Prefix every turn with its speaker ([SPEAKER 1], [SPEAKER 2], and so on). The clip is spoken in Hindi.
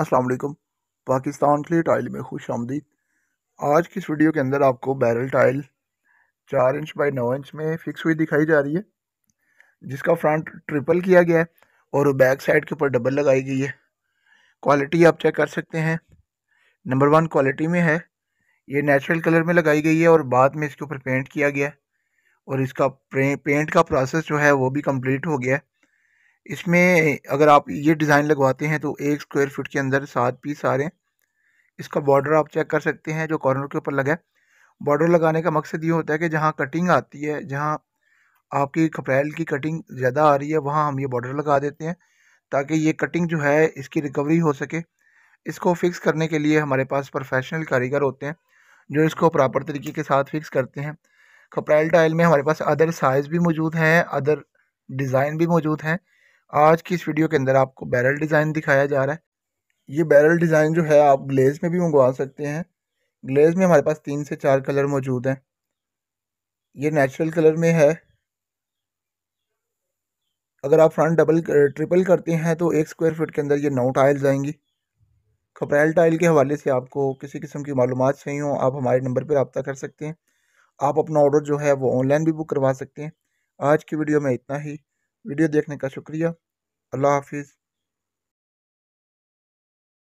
[SPEAKER 1] वालेकुम पाकिस्तान के लिए टाइल में खुश आमदीद आज की इस वीडियो के अंदर आपको बैरल टाइल चार इंच बाई नौ इंच में फिक्स हुई दिखाई जा रही है जिसका फ्रंट ट्रिपल किया गया है और बैक साइड के ऊपर डबल लगाई गई है क्वालिटी आप चेक कर सकते हैं नंबर वन क्वालिटी में है ये नेचुरल कलर में लगाई गई है और बाद में इसके ऊपर पेंट किया गया है और इसका पेंट का प्रोसेस जो है वो भी कम्प्लीट हो गया है इसमें अगर आप ये डिज़ाइन लगवाते हैं तो एक स्क्वायर फीट के अंदर सात पीस आ रहे हैं इसका बॉर्डर आप चेक कर सकते हैं जो कॉर्नर के ऊपर लगा है बॉर्डर लगाने का मकसद ये होता है कि जहाँ कटिंग आती है जहाँ आपकी खपैल की कटिंग ज़्यादा आ रही है वहाँ हम ये बॉर्डर लगा देते हैं ताकि ये कटिंग जो है इसकी रिकवरी हो सके इसको फ़िक्स करने के लिए हमारे पास प्रोफेशनल कारीगर होते हैं जो इसको प्रॉपर तरीके के साथ फ़िक्स करते हैं खपैल टाइल में हमारे पास अदर साइज़ भी मौजूद हैं अदर डिज़ाइन भी मौजूद हैं आज की इस वीडियो के अंदर आपको बैरल डिज़ाइन दिखाया जा रहा है ये बैरल डिज़ाइन जो है आप ग्लेज़ में भी मंगवा सकते हैं ग्लेज़ में हमारे पास तीन से चार कलर मौजूद हैं ये नेचुरल कलर में है अगर आप फ्रंट डबल ट्रिपल करते हैं तो एक स्क्वायर फीट के अंदर ये नौ टाइल्स आएंगी खपरेल टाइल के हवाले से आपको किसी किस्म की मालूम चाहिए हो आप हमारे नंबर पर रबता कर सकते हैं आप अपना ऑर्डर जो है वो ऑनलाइन भी बुक करवा सकते हैं आज की वीडियो में इतना ही वीडियो देखने का शुक्रिया अल्लाह हाफिज़